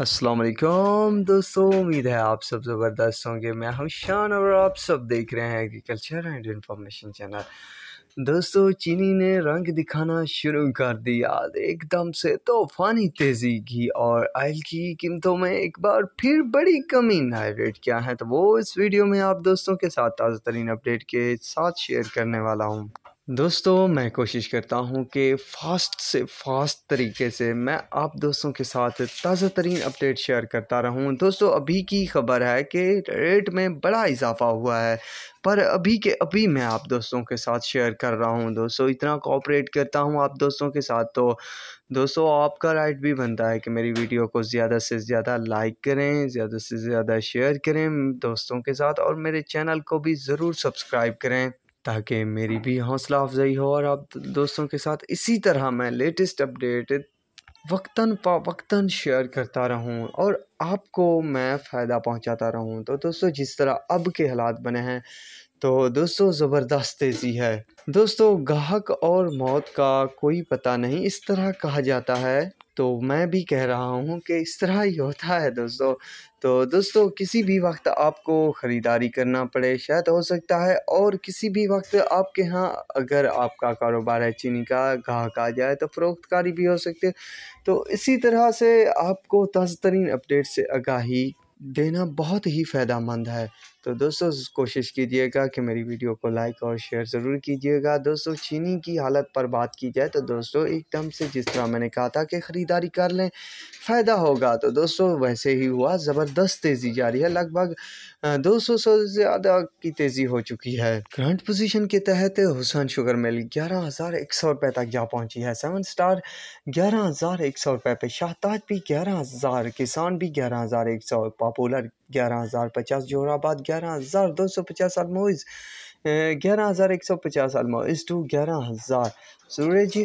असलकम दोस्तों उम्मीद है आप सब ज़बरदस्त होंगे मैं हम शान और आप सब देख रहे हैं एग्रीकल्चर एंड इंफॉर्मेशन चैनल दोस्तों चीनी ने रंग दिखाना शुरू कर दिया एकदम से तूफानी तेज़ी की और आयल की कीमतों में एक बार फिर बड़ी कमी नाइवेट क्या है तो वो इस वीडियो में आप दोस्तों के साथ ताज़ा तरीन अपडेट के साथ शेयर करने वाला हूँ दोस्तों मैं कोशिश करता हूँ कि फ़ास्ट से फास्ट तरीके से मैं आप दोस्तों के साथ ताज़ा तरीन अपडेट शेयर करता रहूँ दोस्तों अभी की खबर है कि रेट में बड़ा इजाफा हुआ है पर अभी के अभी मैं आप दोस्तों के साथ शेयर कर रहा हूँ दोस्तों इतना कॉपरेट करता हूँ आप दोस्तों के साथ तो दोस्तों आपका राइट भी बनता है कि मेरी वीडियो को ज़्यादा से ज़्यादा लाइक करें ज़्यादा से ज़्यादा शेयर करें दोस्तों के साथ और मेरे चैनल को भी ज़रूर सब्सक्राइब करें ताकि मेरी भी हौसला अफजाई हो और आप दोस्तों के साथ इसी तरह मैं लेटेस्ट अपडेट वक्तन पा वक्तन शेयर करता रहूं और आपको मैं फ़ायदा पहुंचाता रहूं तो दोस्तों जिस तरह अब के हालात बने हैं तो दोस्तों ज़बरदस्त तेज़ी है दोस्तों गाहक और मौत का कोई पता नहीं इस तरह कहा जाता है तो मैं भी कह रहा हूँ कि इस तरह ही होता है दोस्तों तो दोस्तों किसी भी वक्त आपको ख़रीदारी करना पड़े शायद हो सकता है और किसी भी वक्त आपके यहाँ अगर आपका कारोबार है चीनी का गाहक आ जाए तो फ़रोख्तकारी भी हो सकती है तो इसी तरह से आपको ताज़ा तरीन अपडेट से आगाही देना बहुत ही फ़ायदेमंद है तो दोस्तों कोशिश कीजिएगा कि मेरी वीडियो को लाइक और शेयर ज़रूर कीजिएगा दोस्तों चीनी की हालत पर बात की जाए तो दोस्तों एकदम से जिस तरह मैंने कहा था कि ख़रीदारी कर लें फ़ायदा होगा तो दोस्तों वैसे ही हुआ ज़बरदस्त तेज़ी जारी है लगभग दो सौ से ज़्यादा की तेज़ी हो चुकी है करंट पोजिशन के तहत हुसैन शुगर मिल ग्यारह हज़ार एक सौ रुपये तक जा पहुँची है सेवन स्टार ग्यारह हज़ार एक सौ रुपये पे शाहताज भी ग्यारह हज़ार किसान भी ग्यारह हज़ार एक सौ पापोलर ग्यारह हज़ार पचास जोराबाद ग्यारह हज़ार दो सौ पचास अलमोइज ग्यारह हज़ार एक सौ पचास अलमोइज टू ग्यारह हज़ार सूरज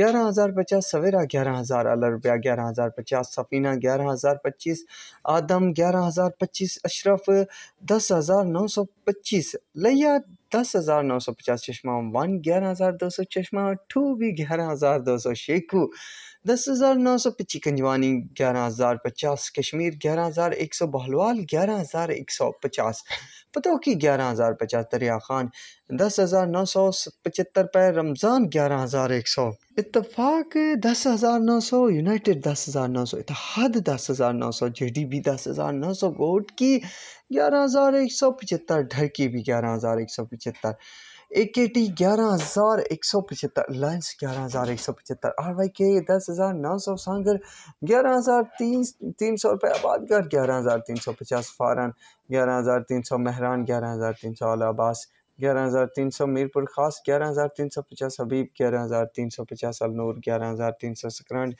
ग्यारह हज़ार पचास सवेरा ग्यारह हज़ार अलरबिया ग्यारह हज़ार पचास सफ़ीना ग्यारह हज़ार पच्चीस आदम ग्यारह हज़ार पच्चीस अशरफ दस हज़ार नौ सौ पच्चीस लिया दस हज़ार नौ सौ पचास चश्मा वन ग्यारह हज़ार दो सौ चश्मा टू भी ग्यारह हज़ार दो सौ शेखू दस हज़ार नौ सौ पच्ची ग्यारह हज़ार पचास कश्मीर ग्यारह हज़ार एक सौ बहलवाल ग्यारह हज़ार एक सौ पचास पतोकी ग्यारह हज़ार पचास दरिया खान दस हज़ार नौ सौ पचहत्तर पर रमज़ान ग्यारह हज़ार एक सौ इतफाक़ दस हज़ार नौ सौ यूनाइटेड दस हज़ार नौ सौ इतिहाद दस हज़ार नौ सौ जे डी बी दस हज़ार नौ सौ गोट की ग्यारह हज़ार एक सौ पचहत्तर ढरकी भी ग्यारह हज़ार एक सौ पचहत्तर ए के टी ग्यारह हज़ार एक सौ पचहत्तर लाइन्स ग्यारह हज़ार एक सौ पचहत्तर आर वाई के दस हज़ार नौ सौ सांगर ग्यारह हज़ार तीन तीन सौ रुपये आबादगार ग्यारह हज़ार तीन सौ पचास फारन ग्यारह हज़ार तीन सौ महरान ग्यारह हज़ार तीन सौ अलाबास ग्यारह हज़ार तीन सौ मीरपुर ख़ास ग्यारह हज़ार तीन सौ पचास हबीब ग्यारह हज़ार तीन सौ पचास अलनूर ग्यारह हज़ार तीन सौ सकरंड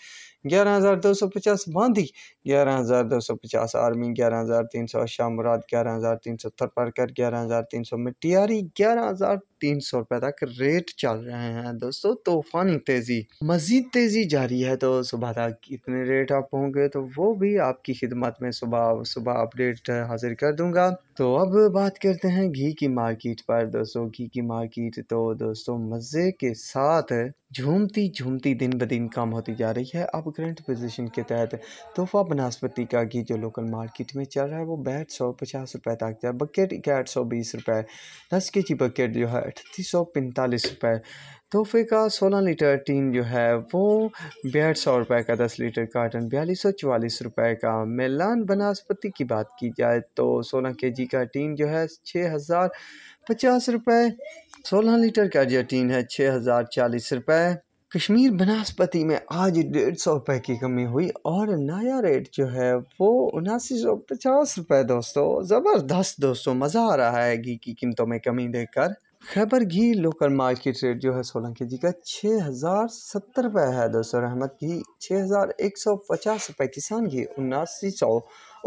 ग्यारह हज़ार दो सौ पचास बांदी ग्यारह हज़ार दो सौ पचास आर्मी ग्यारह हज़ार तीन सौ शाह मुराद ग्यारह हज़ार तीन सौ थरपर ग्यारह हज़ार तीन सौ मिटियारी ग्यारह हज़ार तीन सौ रुपये तक रेट चल रहे हैं दोस्तों तूफ़ानी तेज़ी मज़ीद तेज़ी जारी है तो सुबह तक कितने रेट आप होंगे तो वो भी आपकी खिदमत में सुबह सुबह अपडेट हाजिर कर दूंगा तो अब बात करते हैं घी की मार्केट पर दोस्तों घी की मार्केट तो दोस्तों मज़े के साथ झूमती झूमती दिन ब दिन कम होती जा रही है अब करंट पोजीशन के तहत तोहफा बनस्पति का घी जो लोकल मार्केट में चल रहा है वो बैठ सौ पचास रुपये तक जाए बकेट का आठ सौ बीस रुपये दस के जी बकेट जो है अठतीस सौ पैंतालीस रुपये तोहफे का सोलह लीटर टीन जो है वो बैठ सौ रुपये का दस लीटर कार्टन बयालीस सौ चवालीस रुपये का मेलान बनस्पति की बात की जाए तो सोलह के जी का टीन जो है छः हज़ार पचास रुपये सोलह लीटर का जटीन है छः हज़ार चालीस रुपये कश्मीर बनास्पति में आज डेढ़ सौ रुपये की कमी हुई और नया रेट जो है वो उनासी सौ पचास रुपये दोस्तों ज़बरदस्त दोस्तों मज़ा आ रहा है घी की कीमतों में कमी देखकर खैबर घी लोकल मार्केट रेट जो है सोलह के जी का छः हज़ार सत्तर रुपये है दोस्तों रहमत घी छः हज़ार एक सौ पचास रुपये किसान घी उन्नासी सौ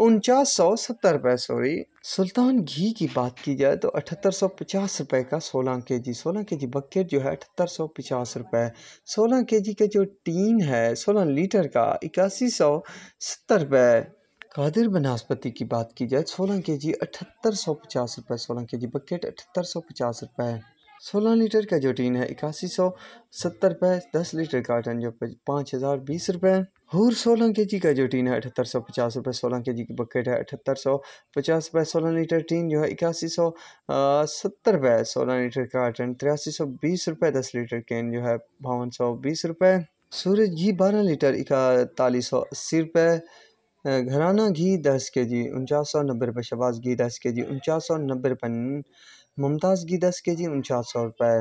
उनचास सौ सत्तर रुपये सॉरी सुल्तान घी की बात की जाए तो अठहत्तर सौ पचास रुपये का सोलह के जी सोलह के जी बकेट जो है अठहत्तर सौ पचास रुपये सोलह के जी का जो टीन है सोलह लीटर का इक्यासी सौ सत्तर रुपये कादिर बनस्पति की बात की जाए सोलह के जी अठहत्तर सौ पचास रुपये सोलह के जी बकेट अठहत्तर सौ पचास रुपये सोलह लीटर का जो टीन है इक्यासी सौ सत्तर रुपये दस लीटर का टन जो पाँच हज़ार बीस रुपये हूर सोलह के जी का जो टीन है अठहत्तर सौ पचास रुपये सोलह के जी की बकेट है अठहत्तर सौ पचास रुपये सोलह लीटर टीन जो है इक्यासी सौ सत्तर रुपये सोलह लीटर टन तिरासी सौ बीस रुपये दस लीटर कैन जो है बावन सौ बीस रुपये सूरज घी बारह लीटर इकतालीस सौ अस्सी रुपये घराना घी दस के जी उनचास सौ नब्बे रुपये शबाज घी दस के जी उनचास सौ नब्बे रुपये मुमताज़ घी दस के जी उनचास सौ रुपये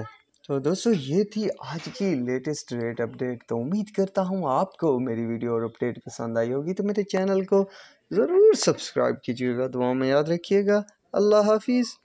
तो दोस्तों ये थी आज की लेटेस्ट रेट अपडेट तो उम्मीद करता हूँ आपको मेरी वीडियो और अपडेट पसंद आई होगी तो मेरे चैनल को ज़रूर सब्सक्राइब कीजिएगा दुआ में याद रखिएगा अल्लाह हाफिज़